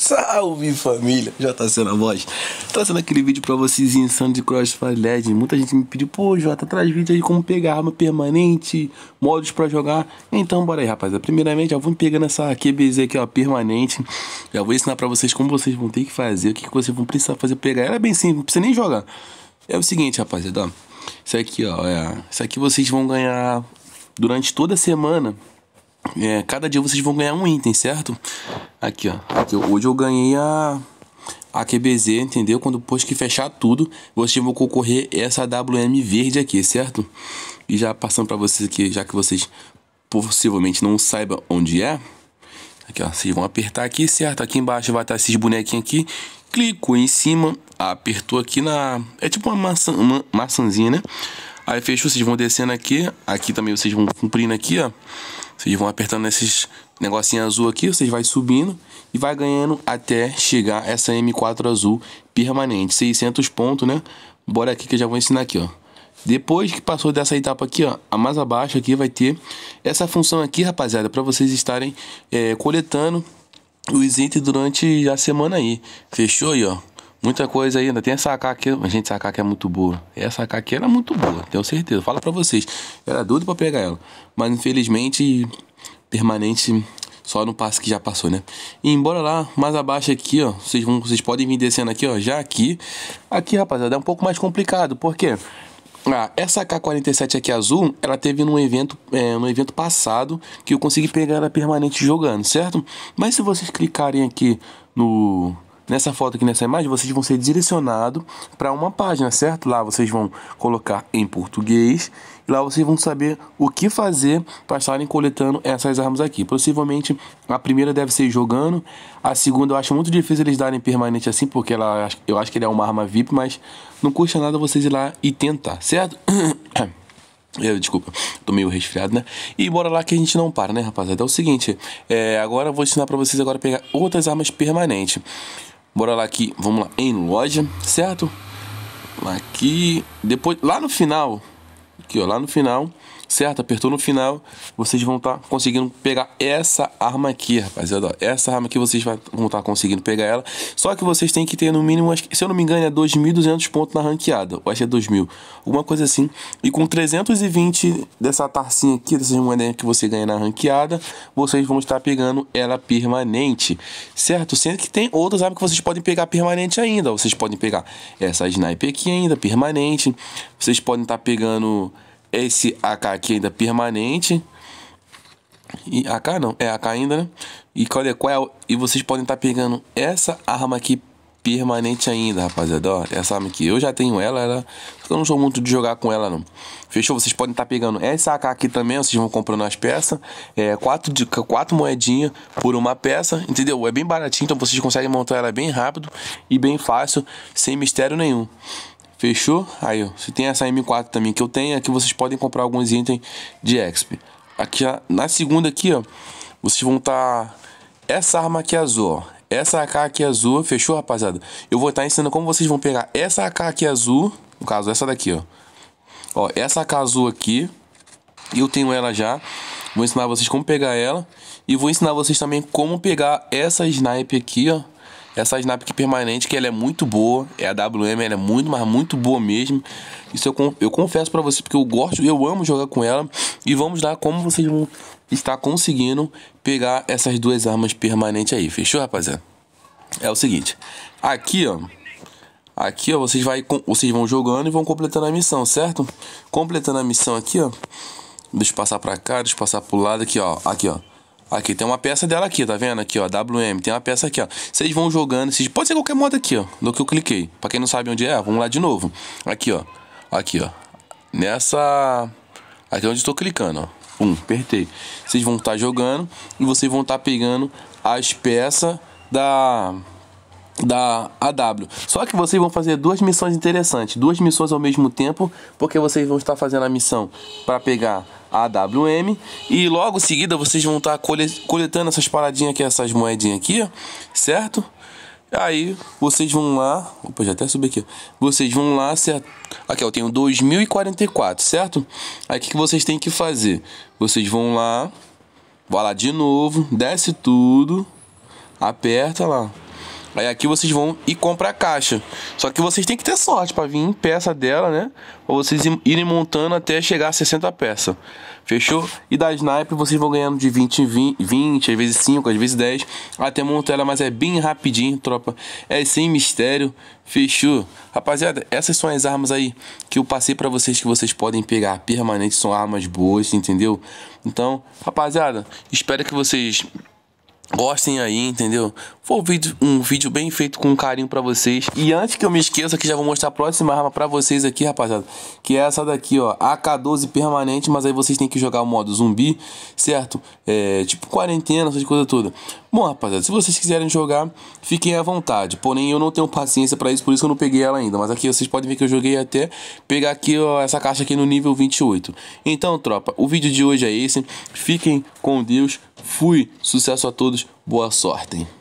Salve família, já tá sendo a voz. Trazendo aquele vídeo pra vocês insano de Crossfire Legend. Muita gente me pediu, pô, Jota, traz vídeo aí como pegar arma permanente, modos pra jogar. Então bora aí, rapaziada. Primeiramente, já vou pegando essa QBZ aqui, ó, permanente. Já vou ensinar pra vocês como vocês vão ter que fazer, o que, que vocês vão precisar fazer pegar. Ela é bem simples, não precisa nem jogar. É o seguinte, rapaziada, ó. Isso aqui, ó, é. Isso aqui vocês vão ganhar durante toda a semana. É, cada dia vocês vão ganhar um item, certo? Aqui, ó. Aqui, hoje eu ganhei a, a QBZ, entendeu? Quando depois que fechar tudo, vocês vão concorrer essa WM verde aqui, certo? E já passando para vocês aqui, já que vocês possivelmente não saibam onde é. Aqui, ó. Vocês vão apertar aqui, certo? Aqui embaixo vai estar esses bonequinhos aqui. Clicou em cima, apertou aqui na... É tipo uma, maçã, uma maçãzinha, né? Aí fechou, vocês vão descendo aqui. Aqui também vocês vão cumprindo aqui, ó. Vocês vão apertando nesses negocinho azul aqui, vocês vai subindo e vai ganhando até chegar essa M4 azul permanente. 600 pontos, né? Bora aqui que eu já vou ensinar aqui, ó. Depois que passou dessa etapa aqui, ó, a mais abaixo aqui vai ter essa função aqui, rapaziada, para vocês estarem é, coletando os itens durante a semana aí. Fechou aí, ó. Muita coisa ainda. Tem essa AK aqui. A gente, essa AK aqui é muito boa. Essa AK aqui era é muito boa, tenho certeza. Fala pra vocês. Eu era doido pra pegar ela. Mas infelizmente, permanente só no passo que já passou, né? E embora lá, mais abaixo aqui, ó. Vocês, vão, vocês podem vir descendo aqui, ó. Já aqui. Aqui, rapaziada, é um pouco mais complicado. Por quê? Ah, essa K47 aqui azul, ela teve num evento, é, num evento passado que eu consegui pegar ela permanente jogando, certo? Mas se vocês clicarem aqui no Nessa foto aqui, nessa imagem, vocês vão ser direcionados para uma página, certo? Lá vocês vão colocar em português e lá vocês vão saber o que fazer para estarem coletando essas armas aqui. Possivelmente a primeira deve ser jogando, a segunda eu acho muito difícil eles darem permanente assim, porque ela, eu acho que ele é uma arma VIP, mas não custa nada vocês ir lá e tentar, certo? Eu, desculpa, tô meio resfriado, né? E bora lá que a gente não para, né, rapaziada? É o seguinte, é, agora eu vou ensinar pra vocês agora pegar outras armas permanentes. Bora lá aqui, vamos lá, em loja, certo? Aqui, depois, lá no final, aqui ó, lá no final, certo? Apertou no final, vocês vão estar tá conseguindo pegar essa arma aqui, rapaziada. Essa arma aqui vocês vão estar tá conseguindo pegar ela. Só que vocês têm que ter no mínimo, se eu não me engano, é 2.200 pontos na ranqueada. Ou acho que é 2.000, alguma coisa assim. E com 320 dessa tarcinha aqui, dessas moedinhas que você ganha na ranqueada, vocês vão estar pegando ela permanente, certo? Sendo que tem outras armas que vocês podem pegar permanente ainda. Vocês podem pegar essa sniper aqui ainda, permanente. Vocês podem estar tá pegando esse AK aqui ainda permanente. E AK não, é AK ainda, né? E é qual é, e vocês podem estar tá pegando essa arma aqui permanente ainda, rapaziada. Ó, essa arma aqui, eu já tenho ela, ela eu não sou muito de jogar com ela, não. Fechou? Vocês podem estar tá pegando essa AK aqui também, vocês vão comprando as peças. É, quatro, de, quatro moedinhas por uma peça, entendeu? É bem baratinho, então vocês conseguem montar ela bem rápido e bem fácil, sem mistério nenhum. Fechou? Aí, ó, se tem essa M4 também que eu tenho, aqui vocês podem comprar alguns itens de exp. Aqui, ó, na segunda aqui, ó, vocês vão estar... Tá... Essa arma aqui é azul, ó. Essa AK aqui é azul, fechou, rapaziada? Eu vou estar tá ensinando como vocês vão pegar essa AK aqui é azul, no caso, essa daqui, ó. Ó, essa AK azul aqui, eu tenho ela já. Vou ensinar vocês como pegar ela. E vou ensinar vocês também como pegar essa snipe aqui, ó. Essa snapkick permanente que ela é muito boa, é a WM, ela é muito, mas muito boa mesmo. Isso eu, eu confesso para vocês porque eu gosto, eu amo jogar com ela e vamos lá como vocês vão estar conseguindo pegar essas duas armas permanentes aí. Fechou, rapaziada? É o seguinte, aqui, ó, Aqui, ó, vocês, vai, vocês vão jogando e vão completando a missão, certo? Completando a missão aqui, ó. Deixa eu passar pra cá, deixa eu passar pro lado aqui, ó. Aqui, ó. Aqui tem uma peça dela aqui, tá vendo? Aqui, ó, WM, tem uma peça aqui, ó. Vocês vão jogando, pode ser qualquer modo aqui, ó, do que eu cliquei. Pra quem não sabe onde é, vamos lá de novo. Aqui, ó, aqui, ó. Nessa... Aqui é onde estou clicando, ó. Pum, apertei. Vocês vão estar tá jogando e vocês vão estar tá pegando as peças da da AW. Só que vocês vão fazer duas missões interessantes, duas missões ao mesmo tempo, porque vocês vão estar fazendo a missão para pegar a AWM e logo em seguida vocês vão estar coletando essas paradinhas aqui, essas moedinhas aqui, certo? Aí vocês vão lá, opa, já até subi aqui. Vocês vão lá, certo? Aqui eu tenho 2044, certo? Aí o que, que vocês têm que fazer? Vocês vão lá, vai lá de novo, desce tudo, aperta lá. Aí aqui vocês vão e comprar a caixa. Só que vocês têm que ter sorte para vir em peça dela, né? Ou vocês irem montando até chegar a 60 peças. Fechou? E da sniper vocês vão ganhando de 20 em 20, 20, às vezes 5, às vezes 10, até montar ela, mas é bem rapidinho, tropa. É sem mistério. Fechou? Rapaziada, essas são as armas aí que eu passei para vocês que vocês podem pegar permanente, são armas boas, entendeu? Então, rapaziada, espero que vocês gostem aí, entendeu? Foi um vídeo, um vídeo bem feito com carinho pra vocês. E antes que eu me esqueça, que já vou mostrar a próxima arma pra vocês aqui, rapaziada. Que é essa daqui, ó. AK-12 permanente, mas aí vocês têm que jogar o modo zumbi, certo? É, tipo quarentena, essas coisas todas. Bom, rapaziada, se vocês quiserem jogar, fiquem à vontade. Porém, eu não tenho paciência pra isso, por isso que eu não peguei ela ainda. Mas aqui vocês podem ver que eu joguei até pegar aqui, ó, essa caixa aqui no nível 28. Então, tropa, o vídeo de hoje é esse. Fiquem com Deus. Fui. Sucesso a todos. Boa sorte.